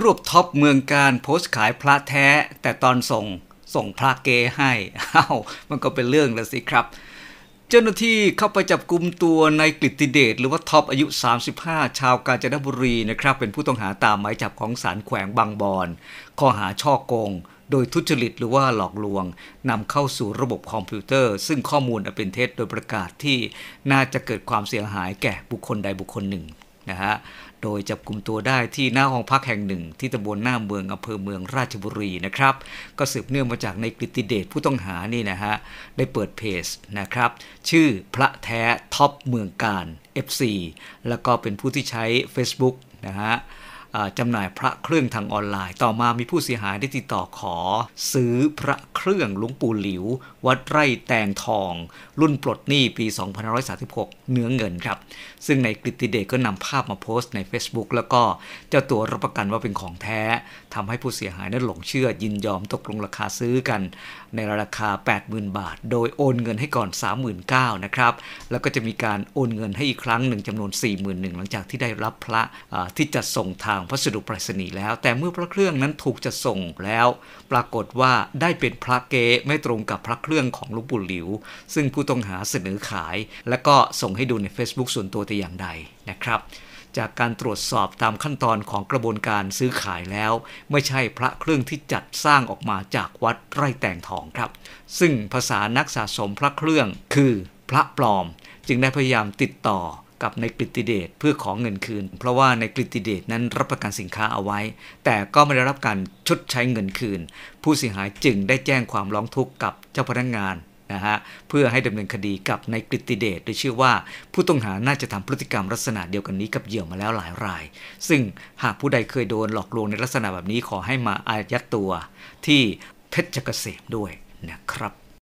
รูปท็อปเมืองการโพสต์ขายพระแท้ แต่ตอนส่งส่งพระเกให้อ้าวมันก็เป็นเรื่องแล้วสิครับ เจ้าหน้าที่เข้าไปจับกลุ่มตัวในกฤติเดชหรือว่าท็อปอายุ 35 ชาวกาญจนบุรีนะครับ เป็นผู้ต้องหาตามหมายจับของศาลแขวงบางบอนข้อหาช่อโกง โดยทุจริตหรือว่าหลอกลวงนำเข้าสู่ระบบคอมพิวเตอร์ ซึ่งข้อมูลเป็นเท็จโดยประกาศที่น่าจะเกิดความเสียหายแก่บุคคลใดบุคคลหนึ่งนะฮะโดยจับกลุ่มตัวได้ที่หน้าห้องพักแห่งหนึ่งที่ตำบลหน้าเมืองอำเภอเมืองราชบุรีนะครับ ก็สืบเนื่องมาจากในกฤติเดชผู้ต้องหานี่นะฮะได้เปิดเพจนะครับ ชื่อพระแท้ท็อปเมืองการ FC แล้วก็เป็นผู้ที่ใช้ Facebook นะฮะจำหน่ายพระเครื่องทางออนไลน์ ต่อมามีผู้เสียหายได้ติดต่อขอ ซื้อพระเครื่องหลวงปู่หลิว วัดไร่แตงทอง รุ่นปลดหนี้ปี 2536เนื้อเงินครับ ซึ่งในกริติเดชก็นำภาพมาโพสต์ใน Facebook แล้วก็เจ้าตัวรับประกันว่าเป็นของแท้ทำให้ผู้เสียหายนั้นหลงเชื่อยินยอมตกลงราคาซื้อกันในราคา 80,000บาทโดยโอนเงินให้ก่อน39,000นะครับแล้วก็จะมีการโอนเงินให้อีกครั้งหนึ่งจำนวน41,000หลังจากที่ได้รับพระที่จะส่งทางางพัสดุไปรษณีย์แล้วแต่เมื่อพระเครื่องนั้นถูกจะส่งแล้ว ปรากฏว่าได้เป็นพระเกไม่ตรงกับพระเครื่องของหลวงปู่หลิว ซึ่งผู้ต้องหาเสนอขายและก็ส่งให้ดูใน Facebook ส่วนตัวแต่อย่างใดนะครับ จากการตรวจสอบตามขั้นตอนของกระบวนการซื้อขายแล้ว ไม่ใช่พระเครื่องที่จัดสร้างออกมาจากวัดไร่แตงทองครับ ซึ่งภาษานักสะสมพระเครื่องคือพระปลอมจึงได้พยายามติดต่อกับในกริติเดตเพื่อของเงินคืน เพราะว่าในกริติเดตนั้นรับประกันสินค้าเอาไว้ แต่ก็ไม่ได้รับการชดใช้เงินคืน ผู้เสียหายจึงได้แจ้งความร้องทุกข์กับเจ้าพนักงงานนะฮะเพื่อให้ดำเนินคดีกับในกริติเดชโดยเชื่อว่า ผู้ต้องหาน่าจะทำพฤติกรรมลักษณะเดียวกันนี้กับเหยื่อมาแล้วหลายราย ซึ่งหากผู้ใดเคยโดนหลอกลวงในลักษณะแบบนี้ขอให้มาอายัดตัว ที่เพชรเกษมด้วยนะครับ